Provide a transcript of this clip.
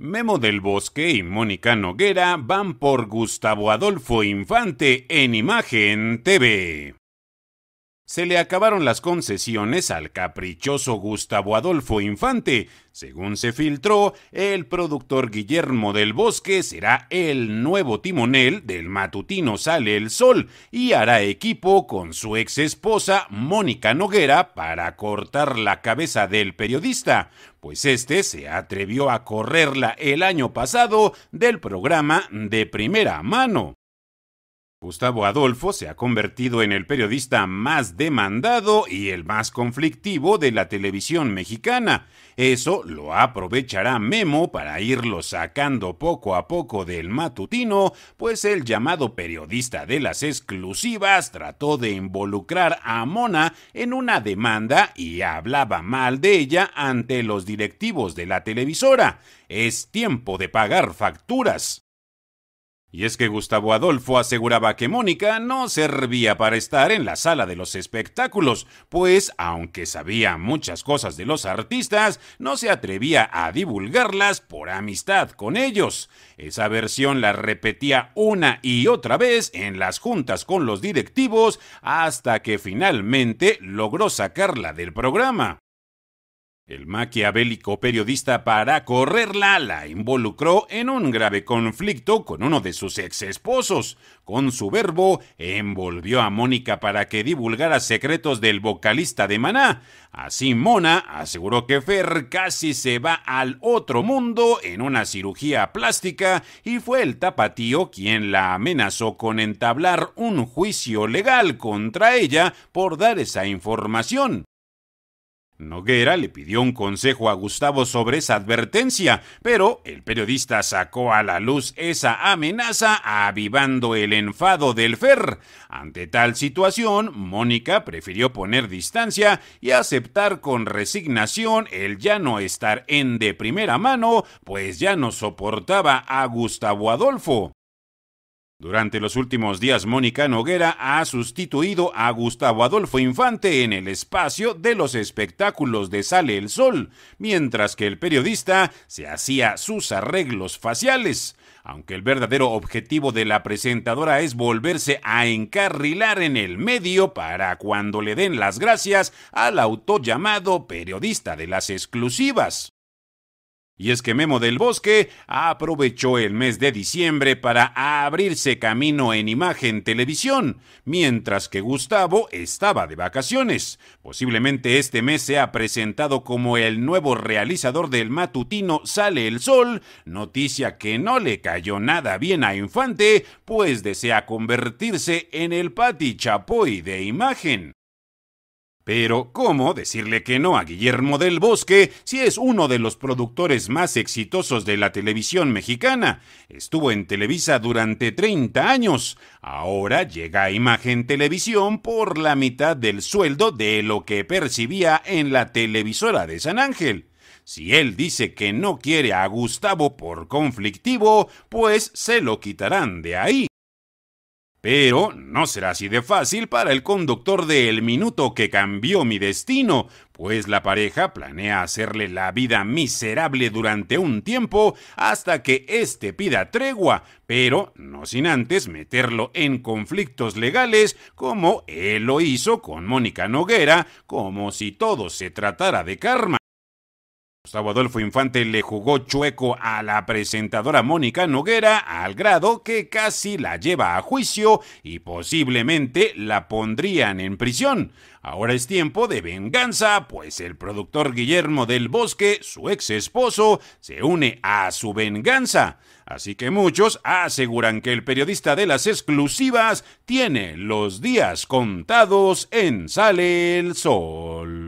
Memo del Bosque y Mónica Noguera van por Gustavo Adolfo Infante en Imagen TV se le acabaron las concesiones al caprichoso Gustavo Adolfo Infante. Según se filtró, el productor Guillermo del Bosque será el nuevo timonel del matutino Sale el Sol y hará equipo con su ex esposa Mónica Noguera para cortar la cabeza del periodista, pues este se atrevió a correrla el año pasado del programa de primera mano. Gustavo Adolfo se ha convertido en el periodista más demandado y el más conflictivo de la televisión mexicana. Eso lo aprovechará Memo para irlo sacando poco a poco del matutino, pues el llamado periodista de las exclusivas trató de involucrar a Mona en una demanda y hablaba mal de ella ante los directivos de la televisora. Es tiempo de pagar facturas. Y es que Gustavo Adolfo aseguraba que Mónica no servía para estar en la sala de los espectáculos, pues aunque sabía muchas cosas de los artistas, no se atrevía a divulgarlas por amistad con ellos. Esa versión la repetía una y otra vez en las juntas con los directivos hasta que finalmente logró sacarla del programa. El maquiavélico periodista para correrla la involucró en un grave conflicto con uno de sus ex esposos. Con su verbo, envolvió a Mónica para que divulgara secretos del vocalista de Maná. Así Mona aseguró que Fer casi se va al otro mundo en una cirugía plástica y fue el tapatío quien la amenazó con entablar un juicio legal contra ella por dar esa información. Noguera le pidió un consejo a Gustavo sobre esa advertencia, pero el periodista sacó a la luz esa amenaza avivando el enfado del Fer. Ante tal situación, Mónica prefirió poner distancia y aceptar con resignación el ya no estar en de primera mano, pues ya no soportaba a Gustavo Adolfo. Durante los últimos días, Mónica Noguera ha sustituido a Gustavo Adolfo Infante en el espacio de los espectáculos de Sale el Sol, mientras que el periodista se hacía sus arreglos faciales. Aunque el verdadero objetivo de la presentadora es volverse a encarrilar en el medio para cuando le den las gracias al autollamado periodista de las exclusivas. Y es que Memo del Bosque aprovechó el mes de diciembre para abrirse camino en imagen televisión, mientras que Gustavo estaba de vacaciones. Posiblemente este mes se ha presentado como el nuevo realizador del matutino Sale el Sol, noticia que no le cayó nada bien a Infante, pues desea convertirse en el Pati Chapoy de imagen. Pero, ¿cómo decirle que no a Guillermo del Bosque si es uno de los productores más exitosos de la televisión mexicana? Estuvo en Televisa durante 30 años. Ahora llega a Imagen Televisión por la mitad del sueldo de lo que percibía en la televisora de San Ángel. Si él dice que no quiere a Gustavo por conflictivo, pues se lo quitarán de ahí. Pero no será así de fácil para el conductor de El Minuto que cambió mi destino, pues la pareja planea hacerle la vida miserable durante un tiempo hasta que éste pida tregua, pero no sin antes meterlo en conflictos legales como él lo hizo con Mónica Noguera, como si todo se tratara de karma. Pues, Gustavo Adolfo Infante le jugó chueco a la presentadora Mónica Noguera al grado que casi la lleva a juicio y posiblemente la pondrían en prisión. Ahora es tiempo de venganza, pues el productor Guillermo del Bosque, su ex esposo, se une a su venganza. Así que muchos aseguran que el periodista de las exclusivas tiene los días contados en Sale el Sol.